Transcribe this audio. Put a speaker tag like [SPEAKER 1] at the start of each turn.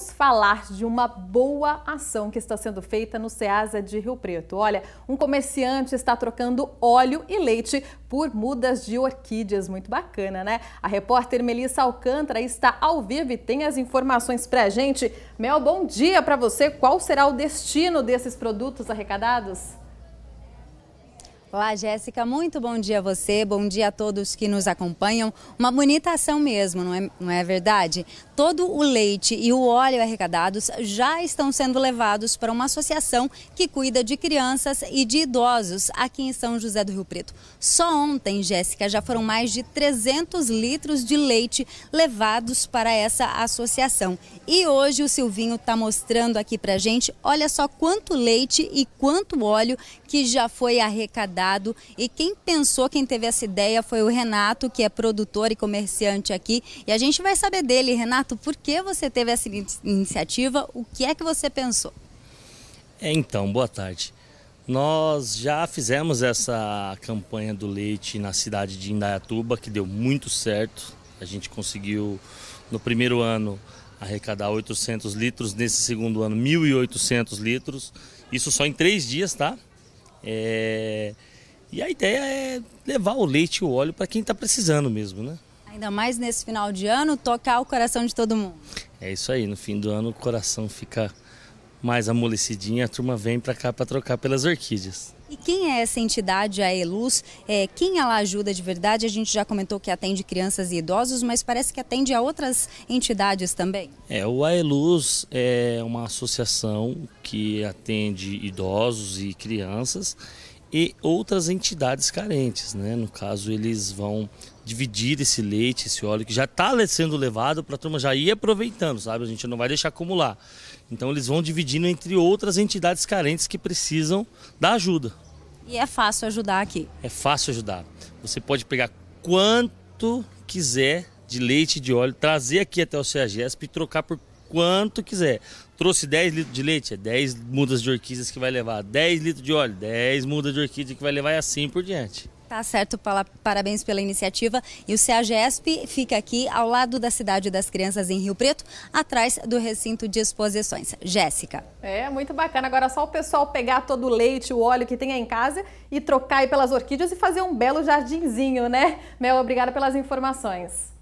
[SPEAKER 1] vamos falar de uma boa ação que está sendo feita no Ceasa de Rio Preto. Olha, um comerciante está trocando óleo e leite por mudas de orquídeas. Muito bacana, né? A repórter Melissa Alcântara está ao vivo e tem as informações para a gente. Mel, bom dia para você. Qual será o destino desses produtos arrecadados?
[SPEAKER 2] Olá, Jéssica, muito bom dia a você, bom dia a todos que nos acompanham. Uma bonita ação mesmo, não é, não é verdade? Todo o leite e o óleo arrecadados já estão sendo levados para uma associação que cuida de crianças e de idosos aqui em São José do Rio Preto. Só ontem, Jéssica, já foram mais de 300 litros de leite levados para essa associação. E hoje o Silvinho está mostrando aqui para gente, olha só quanto leite e quanto óleo que já foi arrecadado. E quem pensou, quem teve essa ideia foi o Renato, que é produtor e comerciante aqui. E a gente vai saber dele. Renato, por que você teve essa iniciativa? O que é que você pensou?
[SPEAKER 3] É, então, boa tarde. Nós já fizemos essa campanha do leite na cidade de Indaiatuba, que deu muito certo. A gente conseguiu, no primeiro ano, arrecadar 800 litros, nesse segundo ano, 1.800 litros. Isso só em três dias, tá? É... E a ideia é levar o leite e o óleo para quem está precisando mesmo, né?
[SPEAKER 2] Ainda mais nesse final de ano, tocar o coração de todo mundo.
[SPEAKER 3] É isso aí, no fim do ano o coração fica mais amolecidinha, a turma vem para cá para trocar pelas orquídeas.
[SPEAKER 2] E quem é essa entidade, a Eluz? É, quem ela ajuda de verdade? A gente já comentou que atende crianças e idosos, mas parece que atende a outras entidades também.
[SPEAKER 3] É, o Aeluz é uma associação que atende idosos e crianças e outras entidades carentes, né? No caso, eles vão dividir esse leite, esse óleo que já está sendo levado para a turma já ir aproveitando, sabe? A gente não vai deixar acumular. Então eles vão dividindo entre outras entidades carentes que precisam da ajuda.
[SPEAKER 2] E é fácil ajudar aqui?
[SPEAKER 3] É fácil ajudar. Você pode pegar quanto quiser de leite de óleo, trazer aqui até o CEAGESP e trocar por quanto quiser. Trouxe 10 litros de leite, é 10 mudas de orquídeas que vai levar. 10 litros de óleo, 10 mudas de orquídea que vai levar e assim por diante.
[SPEAKER 2] Tá certo, parabéns pela iniciativa. E o CEAGESP fica aqui ao lado da Cidade das Crianças, em Rio Preto, atrás do recinto de exposições. Jéssica.
[SPEAKER 1] É, muito bacana. Agora é só o pessoal pegar todo o leite, o óleo que tem aí em casa e trocar aí pelas orquídeas e fazer um belo jardinzinho, né? Mel, obrigada pelas informações.